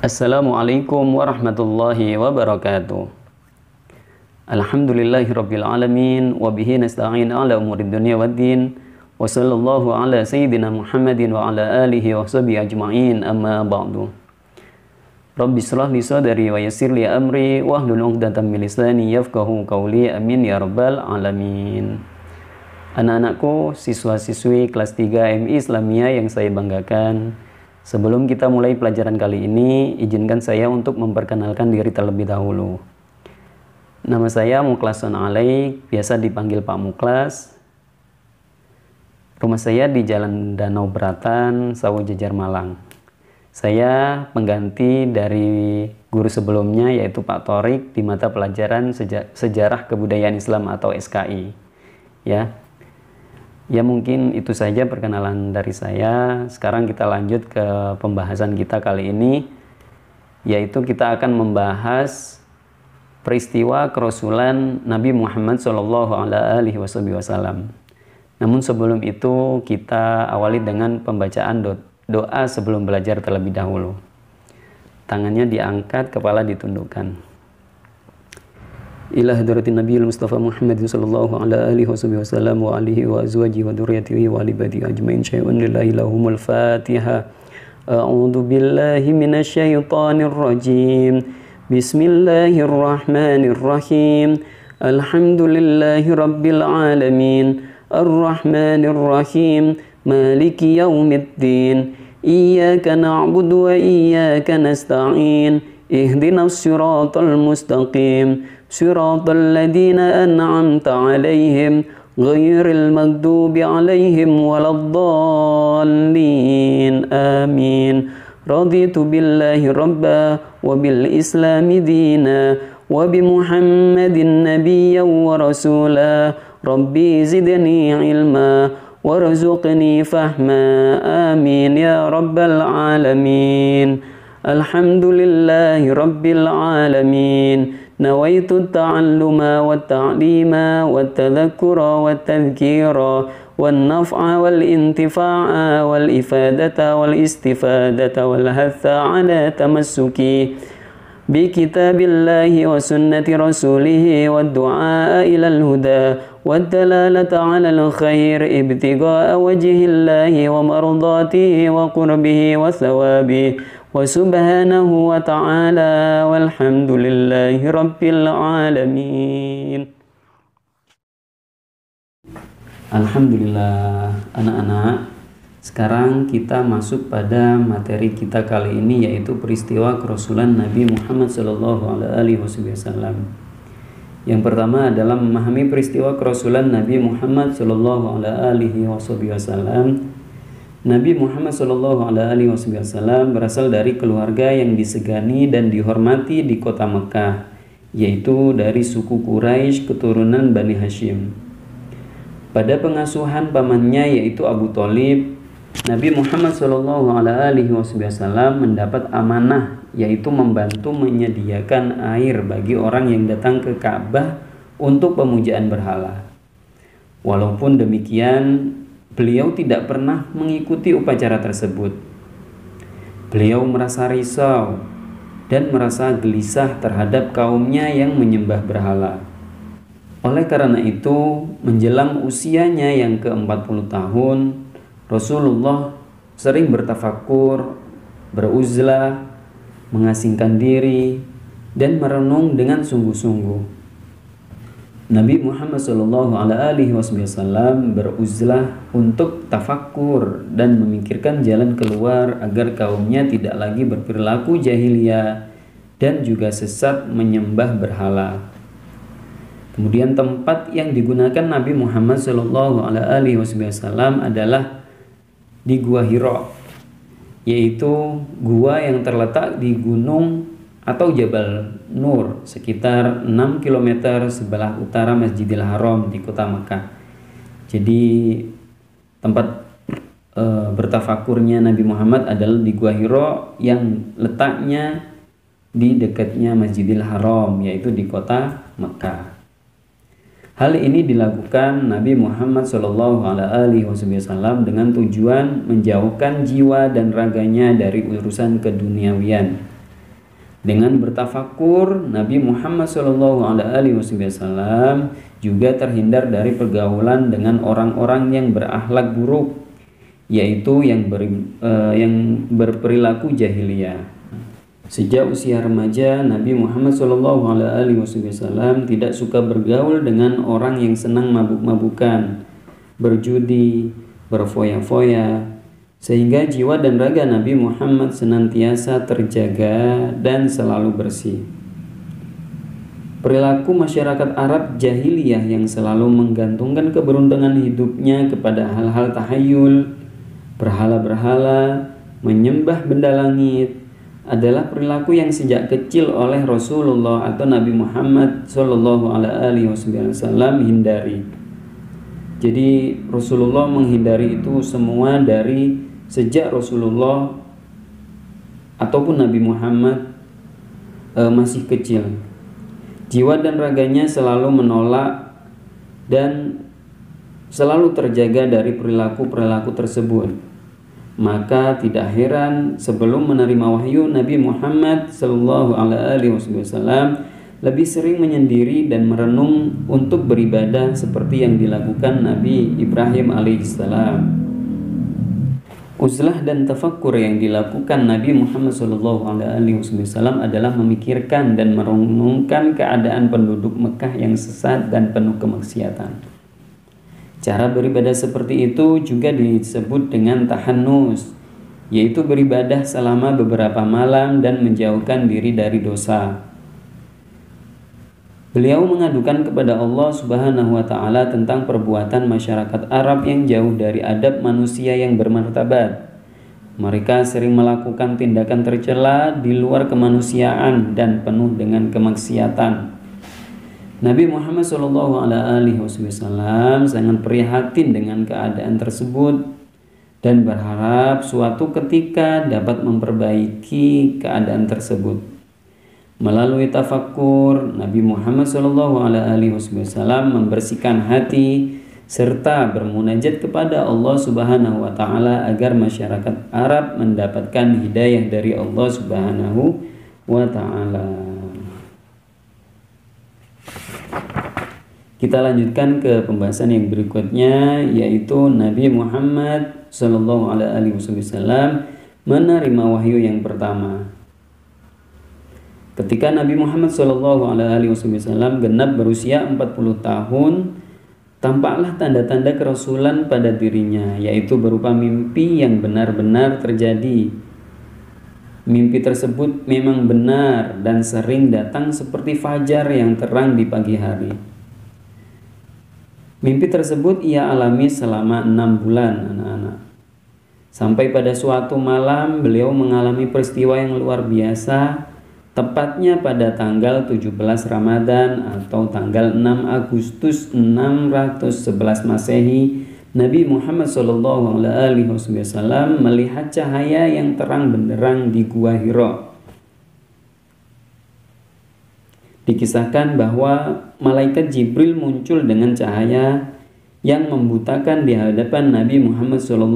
Assalamualaikum warahmatullahi wabarakatuh. Alhamdulillahi rabbil alamin wa bihi nasta'in ala umuri dunya waddin wa sallallahu ala sayyidina Muhammadin wa ala alihi wa sahbihi ajma'in amma ba'du. Rabbi shrah li sadri wa yassir li amri wa hlul 'uqdatam min lisani yafqahu qawli amin ya rabbal alamin. Anak-anakku, siswa-siswi kelas 3 MI Islamia yang saya banggakan, Sebelum kita mulai pelajaran kali ini, izinkan saya untuk memperkenalkan diri terlebih dahulu. Nama saya Muklason Alaik, biasa dipanggil Pak Muklas. Rumah saya di Jalan Danau Beratan, Sawo Jejar Malang. Saya pengganti dari guru sebelumnya yaitu Pak Torik di mata pelajaran Sejarah Kebudayaan Islam atau SKI. Ya, Ya mungkin itu saja perkenalan dari saya. Sekarang kita lanjut ke pembahasan kita kali ini yaitu kita akan membahas peristiwa kerasulan Nabi Muhammad SAW. Namun sebelum itu kita awali dengan pembacaan doa sebelum belajar terlebih dahulu. Tangannya diangkat, kepala ditundukkan. إلى هدرة النبي المصطفى محمد صلى الله على آله وصحبه وسلم وعليه وأزواجه وذريته وآل بيته أجمعين شيئا لله لهم الفاتحة أعوذ بالله من الشيطان الرجيم بسم الله الرحمن الرحيم الحمد لله رب العالمين الرحمن الرحيم مالك يوم الدين إياك نعبد وإياك نستعين اهدنا الصراط المستقيم صراط الذين أنعمت عليهم غير المغضوب عليهم ولا الضالين آمين رضيت بالله ربا وبالإسلام دينا وبمحمد نبيا ورسولا ربي زدني علما وارزقني فهما آمين يا رب العالمين الحمد لله رب العالمين نويت التعلم والتعليم والتذكر والتذكير والنفع والانتفاع والإفادة والاستفادة والحث على تمسكي بكتاب الله وسنة رسوله والدعاء إلى الهدى والدلالة على الخير ابتغاء وجه الله ومرضاته وقربه وثوابه وسبحانه وتعالى والحمد لله رب العالمين Alhamdulillah anak-anak sekarang kita masuk pada materi kita kali ini yaitu peristiwa kerasulan Nabi Muhammad Shallallahu Alaihi Wasallam. Yang pertama adalah memahami peristiwa kerasulan Nabi Muhammad Shallallahu Alaihi Wasallam Nabi Muhammad SAW berasal dari keluarga yang disegani dan dihormati di kota Mekah, yaitu dari suku Quraisy keturunan Bani Hashim. Pada pengasuhan pamannya yaitu Abu Talib, Nabi Muhammad SAW mendapat amanah yaitu membantu menyediakan air bagi orang yang datang ke Ka'bah untuk pemujaan berhala. Walaupun demikian, beliau tidak pernah mengikuti upacara tersebut. Beliau merasa risau dan merasa gelisah terhadap kaumnya yang menyembah berhala. Oleh karena itu, menjelang usianya yang ke-40 tahun, Rasulullah sering bertafakur, beruzlah, mengasingkan diri, dan merenung dengan sungguh-sungguh. Nabi Muhammad Shallallahu Alaihi Wasallam beruzlah untuk tafakur dan memikirkan jalan keluar agar kaumnya tidak lagi berperilaku jahiliyah dan juga sesat menyembah berhala. Kemudian tempat yang digunakan Nabi Muhammad Shallallahu Alaihi Wasallam adalah di gua Hiro, yaitu gua yang terletak di gunung atau jabal Nur sekitar 6 km sebelah utara Masjidil Haram di kota Mekah. Jadi tempat e, bertafakurnya Nabi Muhammad adalah di Gua Hiro yang letaknya di dekatnya Masjidil Haram yaitu di kota Mekah. Hal ini dilakukan Nabi Muhammad SAW dengan tujuan menjauhkan jiwa dan raganya dari urusan keduniawian dengan bertafakur, Nabi Muhammad SAW juga terhindar dari pergaulan dengan orang-orang yang berakhlak buruk, yaitu yang ber, eh, yang berperilaku jahiliyah. Sejak usia remaja, Nabi Muhammad SAW tidak suka bergaul dengan orang yang senang mabuk-mabukan, berjudi, berfoya-foya, sehingga jiwa dan raga Nabi Muhammad senantiasa terjaga dan selalu bersih. Perilaku masyarakat Arab jahiliyah yang selalu menggantungkan keberuntungan hidupnya kepada hal-hal tahayul, berhala-berhala, menyembah benda langit adalah perilaku yang sejak kecil oleh Rasulullah atau Nabi Muhammad Shallallahu Alaihi Wasallam hindari. Jadi Rasulullah menghindari itu semua dari sejak Rasulullah ataupun Nabi Muhammad e, masih kecil. Jiwa dan raganya selalu menolak dan selalu terjaga dari perilaku-perilaku tersebut. Maka tidak heran sebelum menerima wahyu Nabi Muhammad Shallallahu Alaihi Wasallam lebih sering menyendiri dan merenung untuk beribadah seperti yang dilakukan Nabi Ibrahim alaihissalam uzlah dan tafakur yang dilakukan Nabi Muhammad SAW adalah memikirkan dan merenungkan keadaan penduduk Mekah yang sesat dan penuh kemaksiatan. Cara beribadah seperti itu juga disebut dengan tahanus, yaitu beribadah selama beberapa malam dan menjauhkan diri dari dosa. Beliau mengadukan kepada Allah Subhanahu wa taala tentang perbuatan masyarakat Arab yang jauh dari adab manusia yang bermartabat. Mereka sering melakukan tindakan tercela di luar kemanusiaan dan penuh dengan kemaksiatan. Nabi Muhammad SAW sangat prihatin dengan keadaan tersebut dan berharap suatu ketika dapat memperbaiki keadaan tersebut. Melalui tafakur, Nabi Muhammad SAW membersihkan hati serta bermunajat kepada Allah Subhanahu wa taala agar masyarakat Arab mendapatkan hidayah dari Allah Subhanahu wa taala. Kita lanjutkan ke pembahasan yang berikutnya yaitu Nabi Muhammad SAW menerima wahyu yang pertama Ketika Nabi Muhammad SAW genap berusia 40 tahun, tampaklah tanda-tanda kerasulan pada dirinya, yaitu berupa mimpi yang benar-benar terjadi. Mimpi tersebut memang benar dan sering datang seperti fajar yang terang di pagi hari. Mimpi tersebut ia alami selama enam bulan anak-anak. Sampai pada suatu malam beliau mengalami peristiwa yang luar biasa tepatnya pada tanggal 17 Ramadan atau tanggal 6 Agustus 611 Masehi Nabi Muhammad SAW melihat cahaya yang terang benderang di Gua Hiro. Dikisahkan bahwa malaikat Jibril muncul dengan cahaya yang membutakan di hadapan Nabi Muhammad SAW.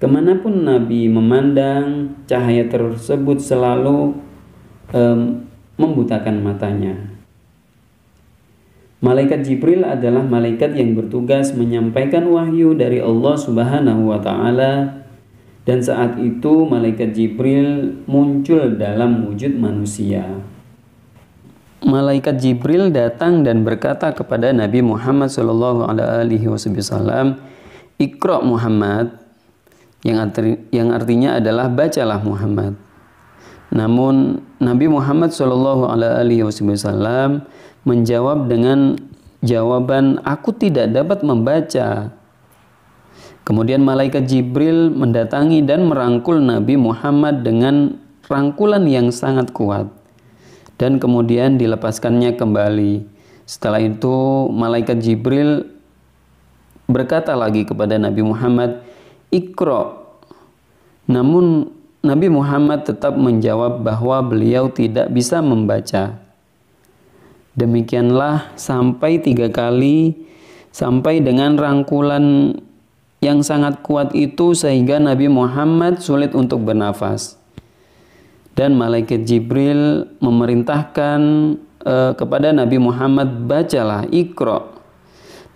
Kemanapun Nabi memandang, cahaya tersebut selalu um, membutakan matanya. Malaikat Jibril adalah malaikat yang bertugas menyampaikan wahyu dari Allah Subhanahu wa taala dan saat itu malaikat Jibril muncul dalam wujud manusia. Malaikat Jibril datang dan berkata kepada Nabi Muhammad SAW, Alaihi Muhammad, yang, arti, yang artinya adalah bacalah Muhammad. Namun Nabi Muhammad Shallallahu Alaihi Wasallam menjawab dengan jawaban aku tidak dapat membaca. Kemudian malaikat Jibril mendatangi dan merangkul Nabi Muhammad dengan rangkulan yang sangat kuat dan kemudian dilepaskannya kembali. Setelah itu malaikat Jibril berkata lagi kepada Nabi Muhammad, ikro. Namun Nabi Muhammad tetap menjawab bahwa beliau tidak bisa membaca. Demikianlah sampai tiga kali sampai dengan rangkulan yang sangat kuat itu sehingga Nabi Muhammad sulit untuk bernafas. Dan malaikat Jibril memerintahkan eh, kepada Nabi Muhammad bacalah Iqro.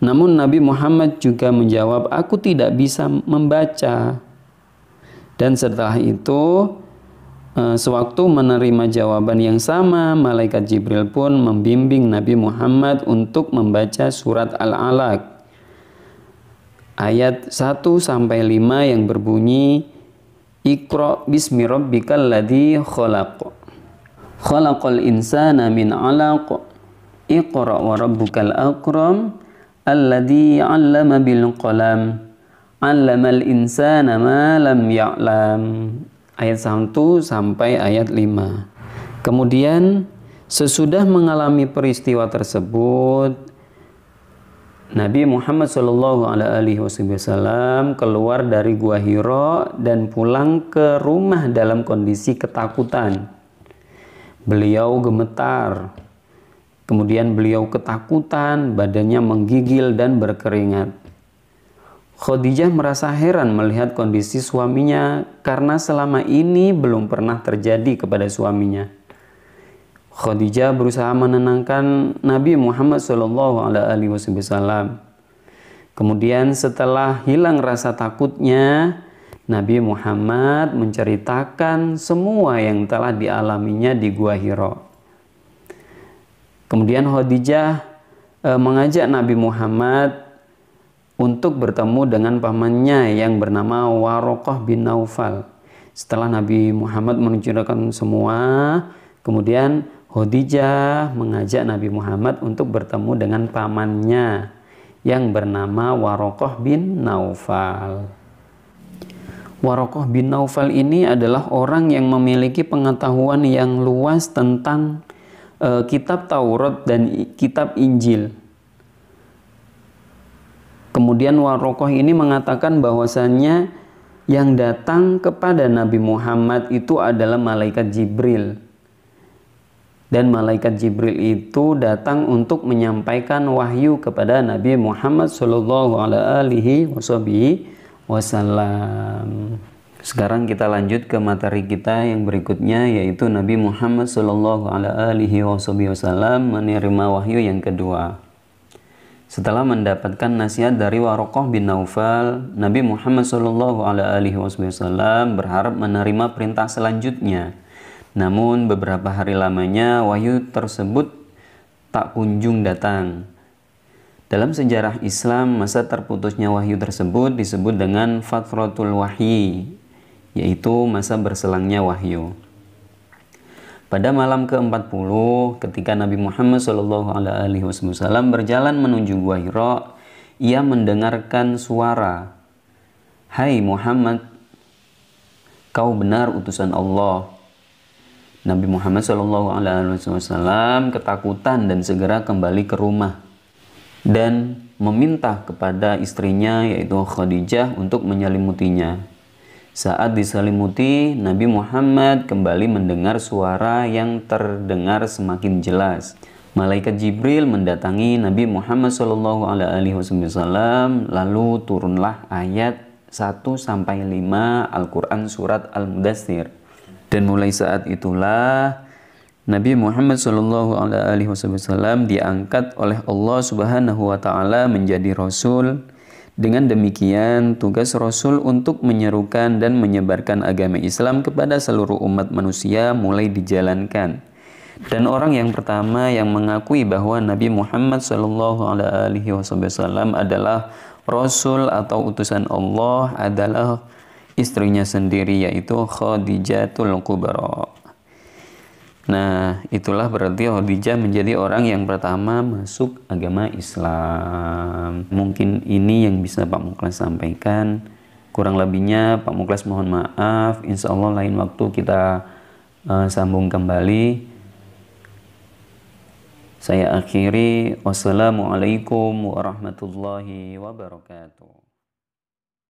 Namun Nabi Muhammad juga menjawab, aku tidak bisa membaca. Dan setelah itu, eh, sewaktu menerima jawaban yang sama, malaikat Jibril pun membimbing Nabi Muhammad untuk membaca surat Al-Alaq ayat 1 5 yang berbunyi Iqra bismi rabbikal ladhi khalaq. Khalaqal insana min 'alaq. Iqra wa rabbukal akram alladhi 'allama bil qalam 'allamal insana ma lam ya'lam ayat 1 sampai ayat 5 kemudian sesudah mengalami peristiwa tersebut Nabi Muhammad Shallallahu Alaihi Wasallam keluar dari gua Hiro dan pulang ke rumah dalam kondisi ketakutan. Beliau gemetar, Kemudian beliau ketakutan, badannya menggigil dan berkeringat. Khadijah merasa heran melihat kondisi suaminya karena selama ini belum pernah terjadi kepada suaminya. Khadijah berusaha menenangkan Nabi Muhammad SAW. Kemudian setelah hilang rasa takutnya, Nabi Muhammad menceritakan semua yang telah dialaminya di Gua Hiro. Kemudian Khadijah e, mengajak Nabi Muhammad untuk bertemu dengan pamannya yang bernama Warokoh bin Naufal. Setelah Nabi Muhammad menunjukkan semua, kemudian Khadijah mengajak Nabi Muhammad untuk bertemu dengan pamannya yang bernama Warokoh bin Naufal. Warokoh bin Naufal ini adalah orang yang memiliki pengetahuan yang luas tentang uh, kitab Taurat dan kitab Injil. Kemudian Warokoh ini mengatakan bahwasannya yang datang kepada Nabi Muhammad itu adalah malaikat Jibril. Dan malaikat Jibril itu datang untuk menyampaikan wahyu kepada Nabi Muhammad saw. Sekarang kita lanjut ke materi kita yang berikutnya yaitu Nabi Muhammad Shallallahu Alaihi Wasallam menerima wahyu yang kedua. Setelah mendapatkan nasihat dari Warokoh bin Naufal, Nabi Muhammad Shallallahu Alaihi Wasallam berharap menerima perintah selanjutnya. Namun beberapa hari lamanya wahyu tersebut tak kunjung datang. Dalam sejarah Islam, masa terputusnya wahyu tersebut disebut dengan fatratul wahyi yaitu masa berselangnya wahyu. Pada malam ke-40, ketika Nabi Muhammad SAW berjalan menuju Gua Hira, ia mendengarkan suara, Hai Muhammad, kau benar utusan Allah. Nabi Muhammad SAW ketakutan dan segera kembali ke rumah dan meminta kepada istrinya yaitu Khadijah untuk menyelimutinya. Saat diselimuti, Nabi Muhammad kembali mendengar suara yang terdengar semakin jelas. Malaikat Jibril mendatangi Nabi Muhammad SAW, lalu turunlah ayat 1 sampai 5 Al-Qur'an surat al mudassir Dan mulai saat itulah Nabi Muhammad SAW diangkat oleh Allah Subhanahu wa taala menjadi rasul dengan demikian, tugas Rasul untuk menyerukan dan menyebarkan agama Islam kepada seluruh umat manusia mulai dijalankan. Dan orang yang pertama yang mengakui bahwa Nabi Muhammad SAW adalah Rasul atau utusan Allah adalah istrinya sendiri yaitu Khadijatul Kubra. Nah, itulah berarti Khadijah menjadi orang yang pertama masuk agama Islam. Mungkin ini yang bisa Pak Muklas sampaikan. Kurang lebihnya Pak Muklas mohon maaf. Insya Allah lain waktu kita uh, sambung kembali. Saya akhiri. Wassalamualaikum warahmatullahi wabarakatuh.